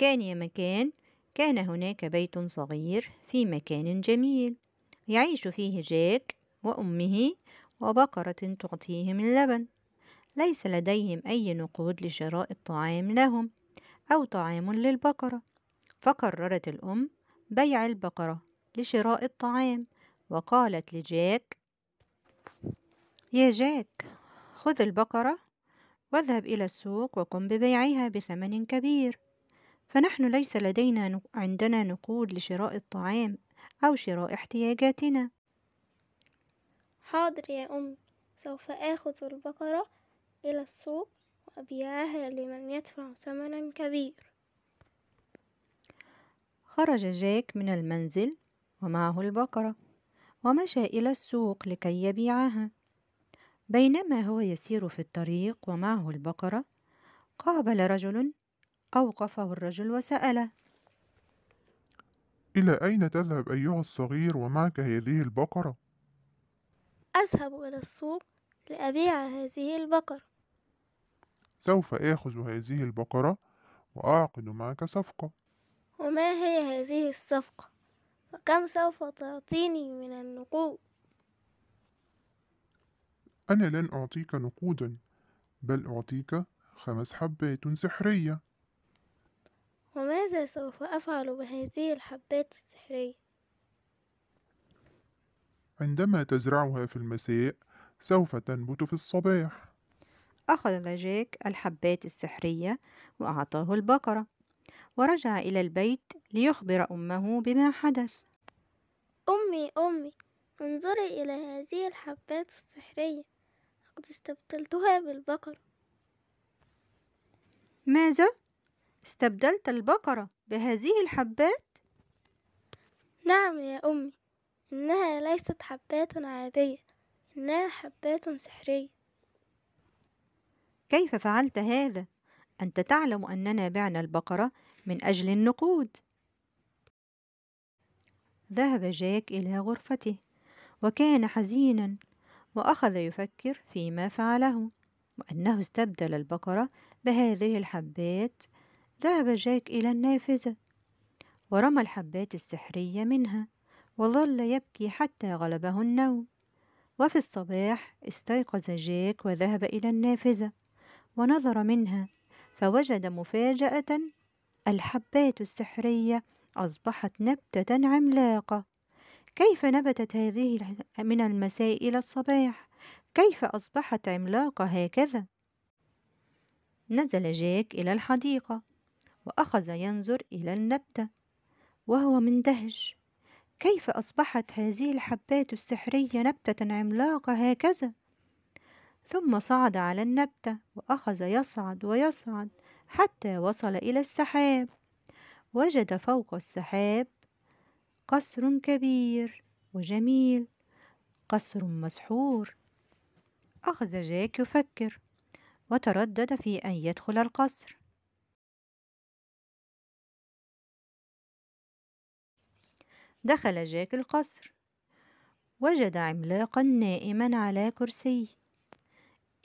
كان يا مكان كان هناك بيت صغير في مكان جميل يعيش فيه جاك وأمه وبقرة تعطيهم اللبن ليس لديهم أي نقود لشراء الطعام لهم أو طعام للبقرة فقررت الأم بيع البقرة لشراء الطعام وقالت لجاك يا جاك خذ البقرة واذهب إلى السوق وقم ببيعها بثمن كبير فنحن ليس لدينا عندنا نقود لشراء الطعام أو شراء احتياجاتنا حاضر يا أمي سوف آخذ البقرة إلى السوق وأبيعها لمن يدفع ثمنا كبير خرج جاك من المنزل ومعه البقرة ومشى إلى السوق لكي يبيعها بينما هو يسير في الطريق ومعه البقرة قابل رجل أوقفه الرجل وسأله إلى أين تذهب أيها الصغير ومعك هذه البقرة؟ أذهب إلى السوق لأبيع هذه البقرة سوف آخذ هذه البقرة وأعقد معك صفقة وما هي هذه الصفقة؟ وكم سوف تعطيني من النقود؟ أنا لن أعطيك نقودا بل أعطيك خمس حبات سحرية ماذا سوف أفعل بهذه الحبات السحرية؟ عندما تزرعها في المساء سوف تنبت في الصباح أخذ جاك الحبات السحرية وأعطاه البقرة ورجع إلى البيت ليخبر أمه بما حدث أمي أمي انظري إلى هذه الحبات السحرية قد استبدلتها بالبقرة ماذا؟ استبدلت البقرة بهذه الحبات؟ نعم يا أمي إنها ليست حبات عادية إنها حبات سحرية كيف فعلت هذا؟ أنت تعلم أننا بعنا البقرة من أجل النقود ذهب جاك إلى غرفته وكان حزينا وأخذ يفكر فيما فعله وأنه استبدل البقرة بهذه الحبات ذهب جاك إلى النافذة ورمى الحبات السحرية منها وظل يبكي حتى غلبه النوم وفي الصباح استيقظ جاك وذهب إلى النافذة ونظر منها فوجد مفاجأة الحبات السحرية أصبحت نبتة عملاقة كيف نبتت هذه من المساء إلى الصباح؟ كيف أصبحت عملاقة هكذا؟ نزل جاك إلى الحديقة وأخذ ينظر إلى النبتة وهو مندهش كيف أصبحت هذه الحبات السحرية نبتة عملاقة هكذا؟ ثم صعد على النبتة وأخذ يصعد ويصعد حتى وصل إلى السحاب وجد فوق السحاب قصر كبير وجميل قصر مسحور أخذ جاك يفكر وتردد في أن يدخل القصر دخل جاك القصر وجد عملاقا نائما على كرسي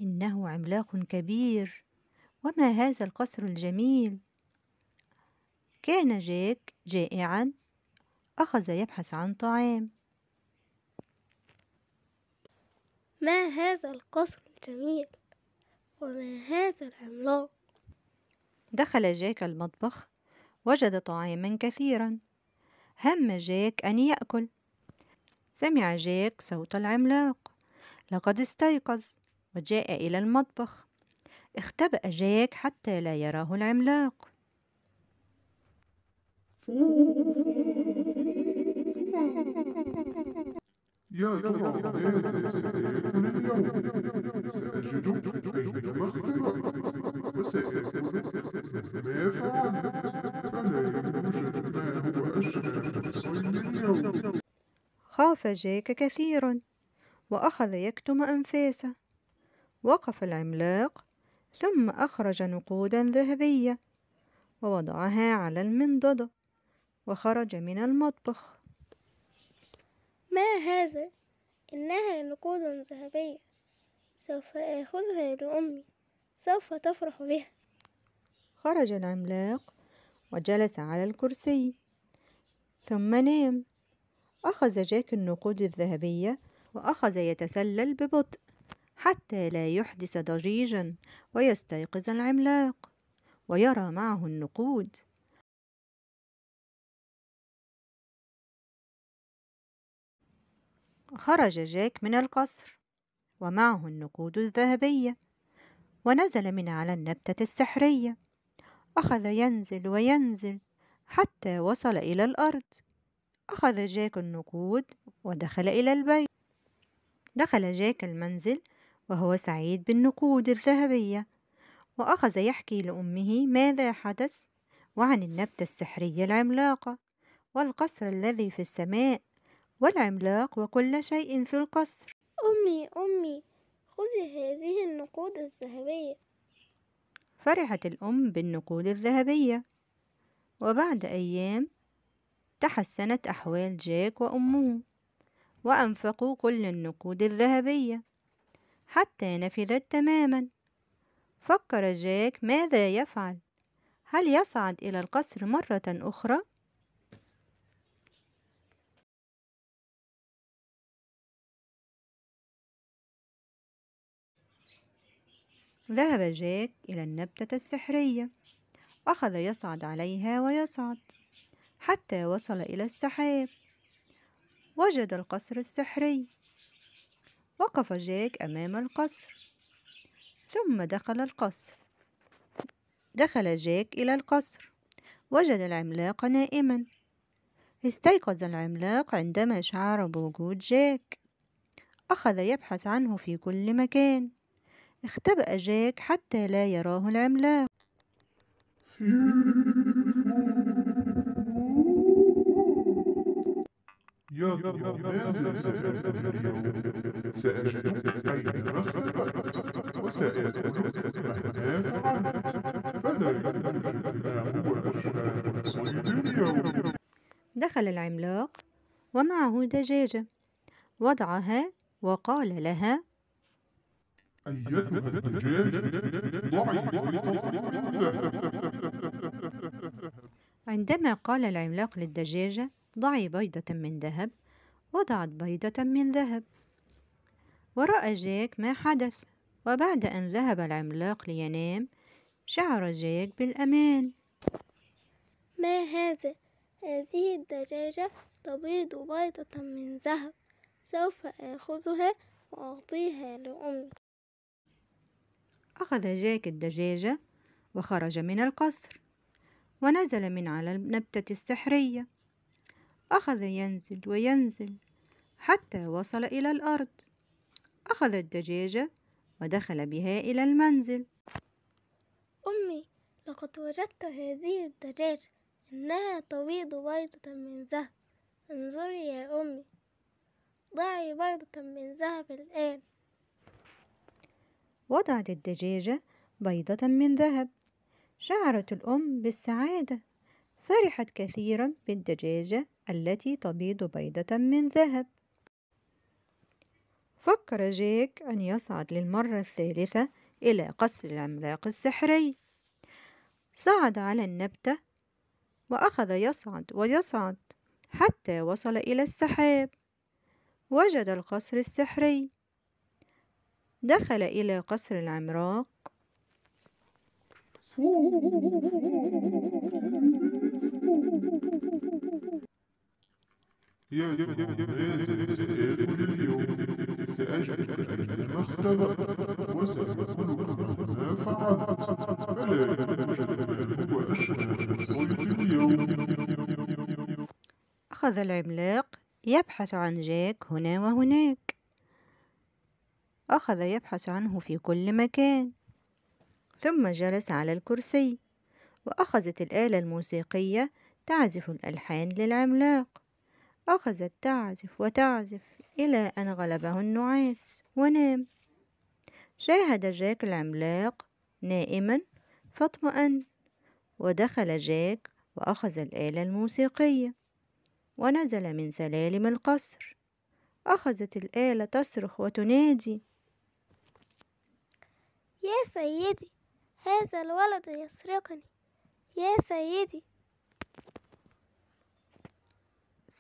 انه عملاق كبير وما هذا القصر الجميل كان جاك جائعا اخذ يبحث عن طعام ما هذا القصر الجميل وما هذا العملاق دخل جاك المطبخ وجد طعاما كثيرا هم جاك أن يأكل سمع جاك صوت العملاق لقد استيقظ وجاء إلى المطبخ اختبأ جاك حتى لا يراه العملاق يا ترى ماذا سيكون اليوم؟ سأجد خاف جاك كثيرا وأخذ يكتم أنفاسه وقف العملاق ثم أخرج نقودا ذهبية ووضعها على المنضدة وخرج من المطبخ ما هذا؟ إنها نقود ذهبية سوف آخذها لأمي سوف تفرح بها خرج العملاق وجلس على الكرسي ثم نام أخذ جاك النقود الذهبية وأخذ يتسلل ببطء حتى لا يحدث ضجيجا ويستيقظ العملاق ويرى معه النقود خرج جاك من القصر ومعه النقود الذهبية ونزل من على النبتة السحرية أخذ ينزل وينزل حتى وصل إلى الأرض أخذ جاك النقود ودخل إلى البيت دخل جاك المنزل وهو سعيد بالنقود الذهبية وأخذ يحكي لأمه ماذا حدث وعن النبتة السحرية العملاقة والقصر الذي في السماء والعملاق وكل شيء في القصر أمي أمي خذي هذه النقود الذهبية فرحت الأم بالنقود الذهبية وبعد أيام تحسنت أحوال جاك وأمه وأنفقوا كل النقود الذهبية حتى نفذت تماما فكر جاك ماذا يفعل هل يصعد إلى القصر مرة أخرى؟ ذهب جاك إلى النبتة السحرية أخذ يصعد عليها ويصعد حتى وصل إلى السحاب وجد القصر السحري وقف جاك أمام القصر ثم دخل القصر دخل جاك إلى القصر وجد العملاق نائما استيقظ العملاق عندما شعر بوجود جاك أخذ يبحث عنه في كل مكان اختبأ جاك حتى لا يراه العملاق دخل العملاق ومعه دجاجة وضعها وقال لها أيتها ضعي عندما قال العملاق للدجاجة ضعي بيضة من ذهب وضعت بيضة من ذهب ورأى جاك ما حدث وبعد أن ذهب العملاق لينام شعر جاك بالأمان ما هذا؟ هذه الدجاجة تبيض بيضة من ذهب سوف آخذها وأعطيها لأمي أخذ جاك الدجاجة وخرج من القصر ونزل من على النبتة السحرية أخذ ينزل وينزل حتى وصل إلى الأرض أخذ الدجاجة ودخل بها إلى المنزل أمي لقد وجدت هذه الدجاجة إنها تبيض بيضة من ذهب انظري يا أمي ضعي بيضة من ذهب الآن وضعت الدجاجة بيضة من ذهب شعرت الأم بالسعادة فرحت كثيرا بالدجاجة التي تبيض بيضة من ذهب فكر جاك أن يصعد للمرة الثالثة إلى قصر العملاق السحري صعد على النبتة وأخذ يصعد ويصعد حتى وصل إلى السحاب وجد القصر السحري دخل إلى قصر العمراق يا أخذ العملاق يبحث عن جاك هنا وهناك أخذ يبحث عنه في كل مكان ثم جلس على الكرسي وأخذت الآلة الموسيقية تعزف الألحان للعملاق أخذت تعزف وتعزف إلى أن غلبه النعاس ونام شاهد جاك العملاق نائما فاطمأن ودخل جاك وأخذ الآلة الموسيقية ونزل من سلالم القصر أخذت الآلة تصرخ وتنادي يا سيدي هذا الولد يسرقني يا سيدي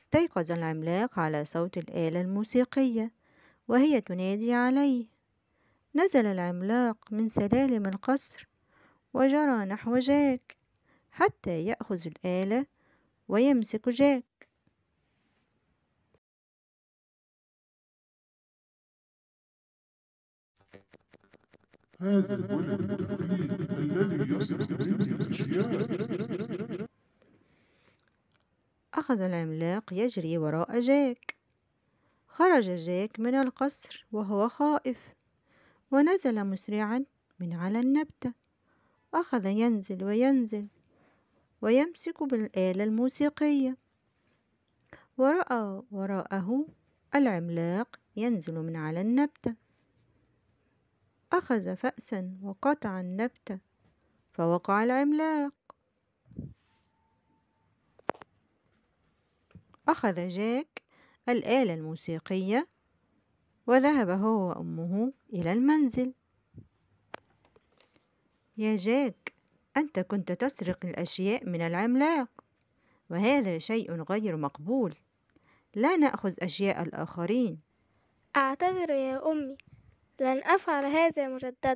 استيقظ العملاق على صوت الآلة الموسيقية وهي تنادي عليه نزل العملاق من سلالم القصر وجرى نحو جاك حتى يأخذ الآلة ويمسك جاك هذا الولد الذي يصف أخذ العملاق يجري وراء جاك خرج جاك من القصر وهو خائف ونزل مسرعا من على النبتة أخذ ينزل وينزل ويمسك بالآلة الموسيقية ورأى وراءه العملاق ينزل من على النبتة أخذ فأسا وقطع النبتة فوقع العملاق أخذ جاك الآلة الموسيقية وذهب هو وأمه إلى المنزل يا جاك أنت كنت تسرق الأشياء من العملاق وهذا شيء غير مقبول لا نأخذ أشياء الآخرين أعتذر يا أمي لن أفعل هذا مجددا